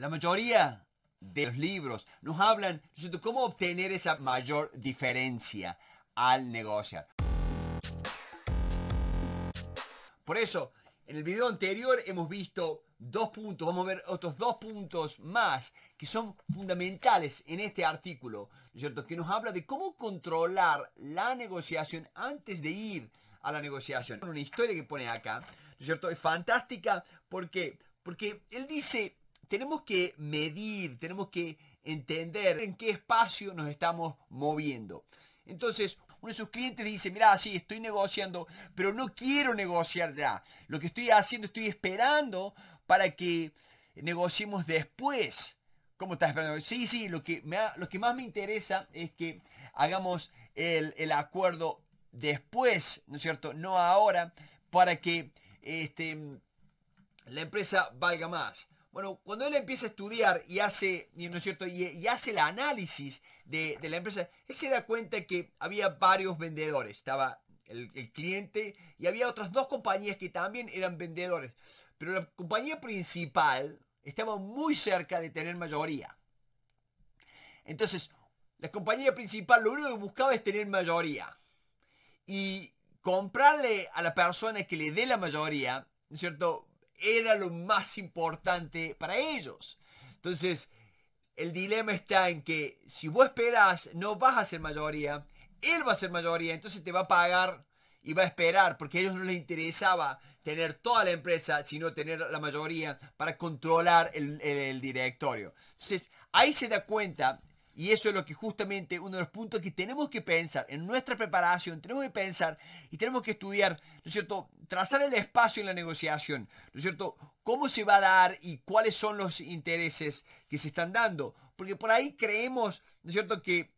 La mayoría de los libros nos hablan de cómo obtener esa mayor diferencia al negociar. Por eso, en el video anterior hemos visto dos puntos, vamos a ver otros dos puntos más que son fundamentales en este artículo, ¿cierto? Que nos habla de cómo controlar la negociación antes de ir a la negociación. Una historia que pone acá, ¿cierto? Es fantástica porque, porque él dice, tenemos que medir, tenemos que entender en qué espacio nos estamos moviendo. Entonces, uno de sus clientes dice, mira, sí, estoy negociando, pero no quiero negociar ya. Lo que estoy haciendo, estoy esperando para que negociemos después. ¿Cómo estás esperando? Sí, sí, lo que, lo que más me interesa es que hagamos el, el acuerdo después, ¿no es cierto? No ahora, para que este, la empresa valga más. Bueno, cuando él empieza a estudiar y hace, ¿no es cierto? Y, hace el análisis de, la empresa, él se da cuenta que había varios vendedores. Estaba el, el, cliente y había otras dos compañías que también eran vendedores. Pero la compañía principal estaba muy cerca de tener mayoría. Entonces, la compañía principal lo único que buscaba es tener mayoría. Y comprarle a la persona que le dé la mayoría, ¿no es cierto? era lo más importante para ellos. Entonces, el dilema está en que si vos esperás, no vas a ser mayoría, él va a ser mayoría, entonces te va a pagar y va a esperar, porque a ellos no les interesaba tener toda la empresa, sino tener la mayoría para controlar el, directorio. Entonces, ahí se da cuenta y eso es lo que justamente uno de los puntos que tenemos que pensar en nuestra preparación, tenemos que pensar y tenemos que estudiar, ¿no es cierto? Trazar el espacio en la negociación, ¿no es cierto? ¿Cómo se va a dar y cuáles son los intereses que se están dando? Porque por ahí creemos, ¿no es cierto?, que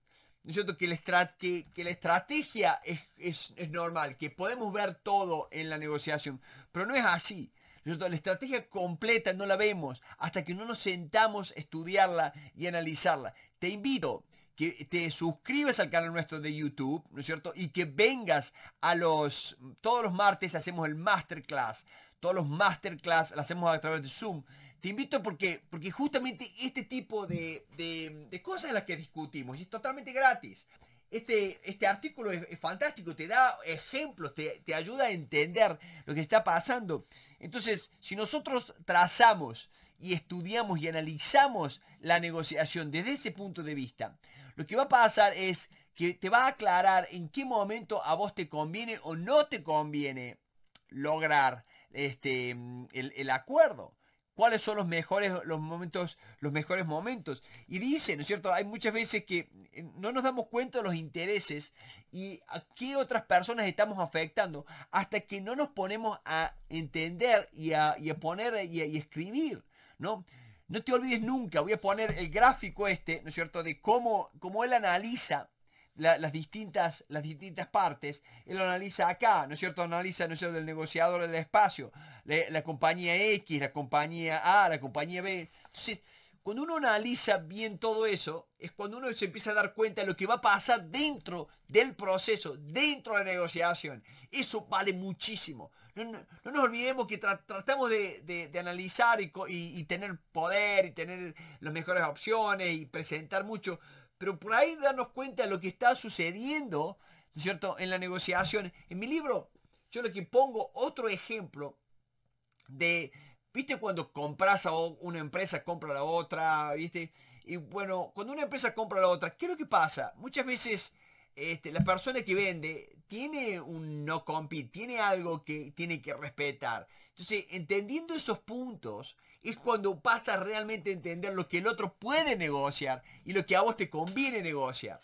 ¿no es cierto? Que, la que, que la estrategia es, normal, que podemos ver todo en la negociación, pero no es así. ¿no la estrategia completa no la vemos hasta que no nos sentamos a estudiarla y analizarla te invito que te suscribas al canal nuestro de YouTube, ¿no es cierto? Y que vengas a los, todos los martes hacemos el masterclass, todos los masterclass lo hacemos a través de Zoom. Te invito porque, porque justamente este tipo de, de, cosas en las que discutimos, y es totalmente gratis. Este, este artículo es, fantástico, te da ejemplos, te ayuda a entender lo que está pasando. Entonces, si nosotros trazamos y estudiamos y analizamos la negociación desde ese punto de vista, lo que va a pasar es que te va a aclarar en qué momento a vos te conviene o no te conviene lograr este, el, acuerdo cuáles son los mejores los momentos los mejores momentos y dice no es cierto hay muchas veces que eh, no nos damos cuenta de los intereses y a qué otras personas estamos afectando hasta que no nos ponemos a entender y a, poner y y escribir ¿no? te olvides nunca, voy a poner el gráfico este, ¿no es cierto?, de cómo, él analiza las, distintas, las distintas partes. Él lo analiza acá, ¿no es cierto? Analiza, ¿no es el negociador del espacio, la, compañía X, la compañía A, la compañía B. Entonces, cuando uno analiza bien todo eso, es cuando uno se empieza a dar cuenta de lo que va a pasar dentro del proceso, dentro de la negociación. Eso vale muchísimo no, nos olvidemos que tratamos de, analizar y, tener poder y tener las mejores opciones y presentar mucho, pero por ahí darnos cuenta de lo que está sucediendo, cierto?, en la negociación. En mi libro, yo lo que pongo otro ejemplo de, ¿viste cuando compras a una empresa, compra a la otra, ¿viste? Y bueno, cuando una empresa compra a la otra, ¿qué es lo que pasa? Muchas veces este, la persona que vende tiene un no compete, tiene algo que tiene que respetar. Entonces, entendiendo esos puntos, es cuando pasa realmente a entender lo que el otro puede negociar y lo que a vos te conviene negociar.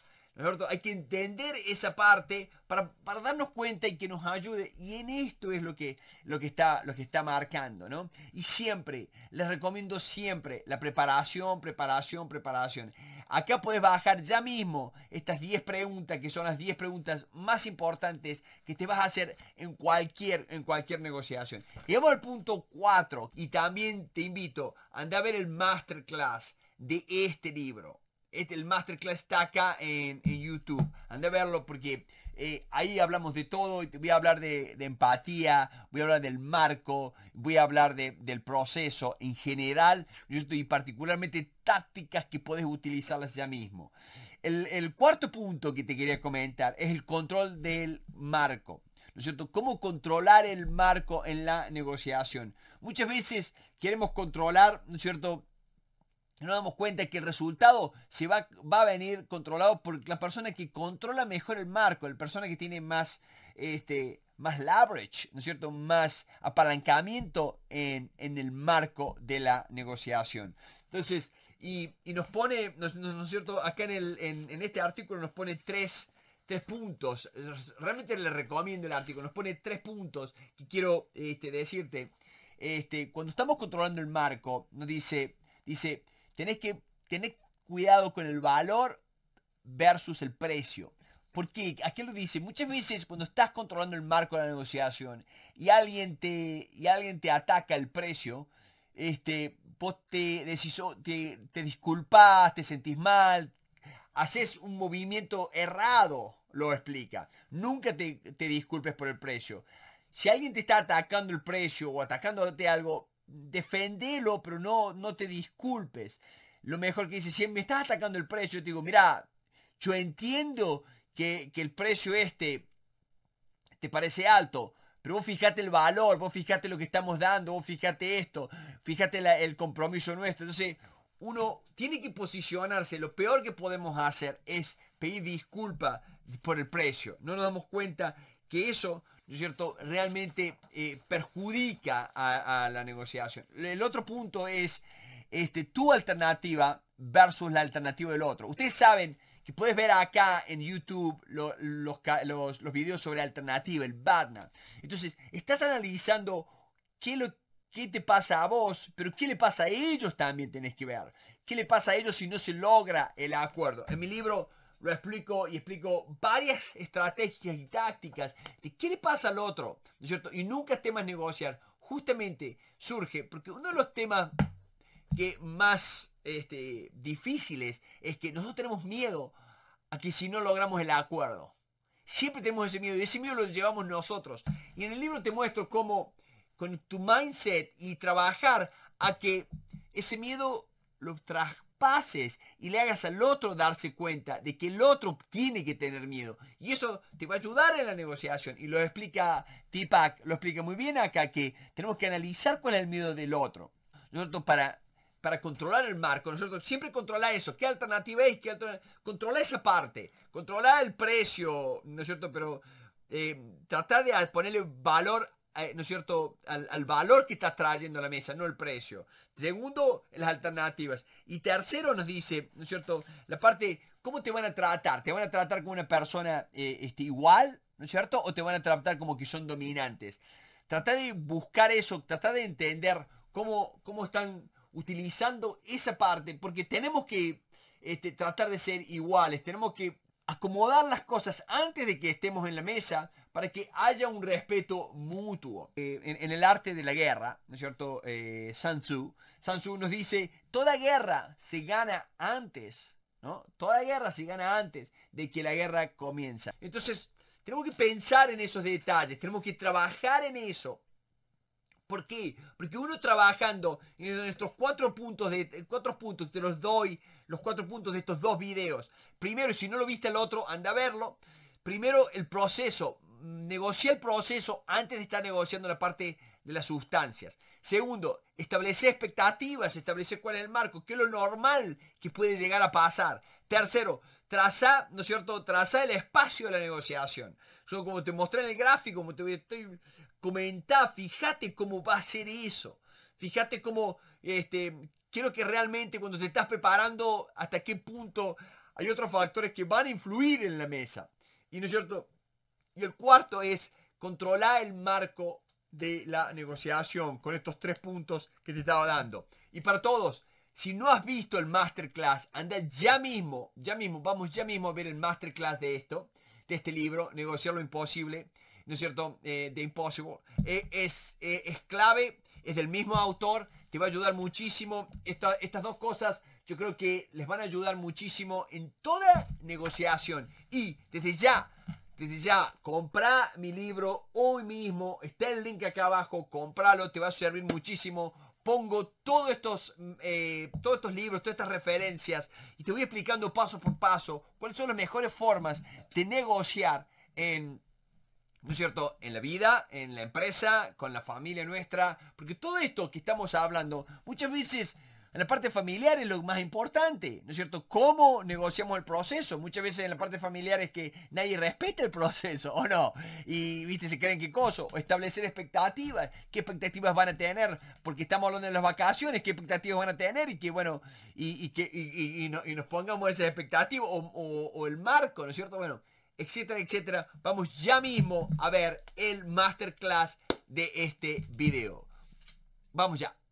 Hay que entender esa parte para, darnos cuenta y que nos ayude. Y en esto es lo que, lo que, está, lo que está marcando, ¿no? Y siempre, les recomiendo siempre la preparación, preparación, preparación. Acá puedes bajar ya mismo estas 10 preguntas, que son las 10 preguntas más importantes que te vas a hacer en cualquier, en cualquier negociación. Llegamos al punto 4 y también te invito, andar a ver el masterclass de este libro. Este, el masterclass está acá en, YouTube. Ande a verlo porque eh, ahí hablamos de todo. Voy a hablar de, empatía, voy a hablar del marco, voy a hablar del proceso en general y particularmente tácticas que puedes utilizarlas ya mismo. El, el cuarto punto que te quería comentar es el control del marco. ¿no es cierto? Cómo controlar el marco en la negociación. Muchas veces queremos controlar, ¿no es cierto? nos damos cuenta que el resultado se va, va, a venir controlado por la persona que controla mejor el marco, la persona que tiene más, este, más leverage, ¿no es cierto? Más apalancamiento en, el marco de la negociación. Entonces, y, nos pone, ¿no, es cierto? Acá en, el, este artículo nos pone tres, tres puntos. Realmente le recomiendo el artículo. Nos pone tres puntos que quiero este, decirte. Este, cuando estamos controlando el marco, nos dice, dice, Tenés que tener cuidado con el valor versus el precio. Porque aquí lo dice, muchas veces cuando estás controlando el marco de la negociación y alguien te, y alguien te ataca el precio, este, vos te, decís, oh, te, disculpas, te sentís mal, haces un movimiento errado, lo explica. Nunca te, te disculpes por el precio. Si alguien te está atacando el precio o atacándote algo, defendelo, pero no, no te disculpes. Lo mejor que dice, si me estás atacando el precio, te digo, mira, yo entiendo que, el precio este te parece alto, pero vos fijate el valor, vos fijate lo que estamos dando, vos fijate esto, fijate el compromiso nuestro. Entonces, uno tiene que posicionarse. Lo peor que podemos hacer es pedir disculpas por el precio. No nos damos cuenta que eso cierto?, realmente eh, perjudica a, la negociación. El otro punto es este, tu alternativa versus la alternativa del otro. Ustedes saben que puedes ver acá en YouTube los, los, videos sobre alternativa, el BATNA. Entonces, estás analizando qué, lo, qué te pasa a vos, pero qué le pasa a ellos también tenés que ver. ¿Qué le pasa a ellos si no se logra el acuerdo? En mi libro lo explico y explico varias estrategias y tácticas de qué le pasa al otro, ¿no es cierto? Y nunca temas negociar. Justamente surge, porque uno de los temas que más este, difíciles es que nosotros tenemos miedo a que si no logramos el acuerdo. Siempre tenemos ese miedo y ese miedo lo llevamos nosotros. Y en el libro te muestro cómo con tu mindset y trabajar a que ese miedo lo, traje pases y le hagas al otro darse cuenta de que el otro tiene que tener miedo. Y eso te va a ayudar en la negociación. Y lo explica Tipac lo explica muy bien acá, que tenemos que analizar cuál es el miedo del otro. Nosotros para, para controlar el marco, nosotros siempre controla eso. ¿Qué alternativa es? que alternativa? Controla esa parte. controlar el precio, ¿no es cierto? Pero eh, tratar de ponerle valor eh, ¿no es cierto?, al, valor que estás trayendo a la mesa, no el precio. Segundo, las alternativas. Y tercero nos dice, ¿no es cierto?, la parte, ¿cómo te van a tratar? ¿Te van a tratar como una persona eh, este, igual, ¿no es cierto?, o te van a tratar como que son dominantes. Trata de buscar eso, tratar de entender cómo, cómo están utilizando esa parte, porque tenemos que este, tratar de ser iguales, tenemos que acomodar las cosas antes de que estemos en la mesa para que haya un respeto mutuo. Eh, en, el arte de la guerra, ¿no es cierto? Eh, Sun Tzu, Sun nos dice, toda guerra se gana antes, ¿no? Toda guerra se gana antes de que la guerra comienza. Entonces, tenemos que pensar en esos detalles, tenemos que trabajar en eso ¿Por qué? Porque uno trabajando en nuestros cuatro puntos, de, eh, cuatro puntos, te los doy, los cuatro puntos de estos dos videos. Primero, si no lo viste el otro, anda a verlo. Primero, el proceso. Negocia el proceso antes de estar negociando la parte de las sustancias. Segundo, establece expectativas, establece cuál es el marco, qué es lo normal que puede llegar a pasar. Tercero, traza, ¿no es cierto? Traza el espacio de la negociación. Yo como te mostré en el gráfico, como te estoy Comenta, fíjate cómo va a ser eso. Fíjate cómo, este, quiero que realmente cuando te estás preparando, hasta qué punto hay otros factores que van a influir en la mesa. Y no es cierto. Y el cuarto es controlar el marco de la negociación con estos tres puntos que te estaba dando. Y para todos, si no has visto el masterclass, anda ya mismo, ya mismo, vamos ya mismo a ver el masterclass de esto, de este libro, Negociar lo Imposible. ¿no es cierto?, eh, de Impossible. Eh, es, eh, es, clave, es del mismo autor, te va a ayudar muchísimo. estas dos cosas yo creo que les van a ayudar muchísimo en toda negociación. Y desde ya, desde ya, compra mi libro hoy mismo. Está el link acá abajo, compralo, te va a servir muchísimo. Pongo todos estos, todos estos libros, todas estas referencias y te voy explicando paso por paso cuáles son las mejores formas de negociar en ¿No es cierto? En la vida, en la empresa, con la familia nuestra. Porque todo esto que estamos hablando, muchas veces en la parte familiar es lo más importante, ¿no es cierto? ¿Cómo negociamos el proceso? Muchas veces en la parte familiar es que nadie respeta el proceso, ¿o no? Y, viste, se creen que coso, O establecer expectativas. ¿Qué expectativas van a tener? Porque estamos hablando de las vacaciones, ¿qué expectativas van a tener? Y que, bueno, y, que, nos pongamos esas expectativas o el marco, ¿no es cierto? Bueno, etcétera, etcétera. Vamos ya mismo a ver el masterclass de este video. Vamos ya.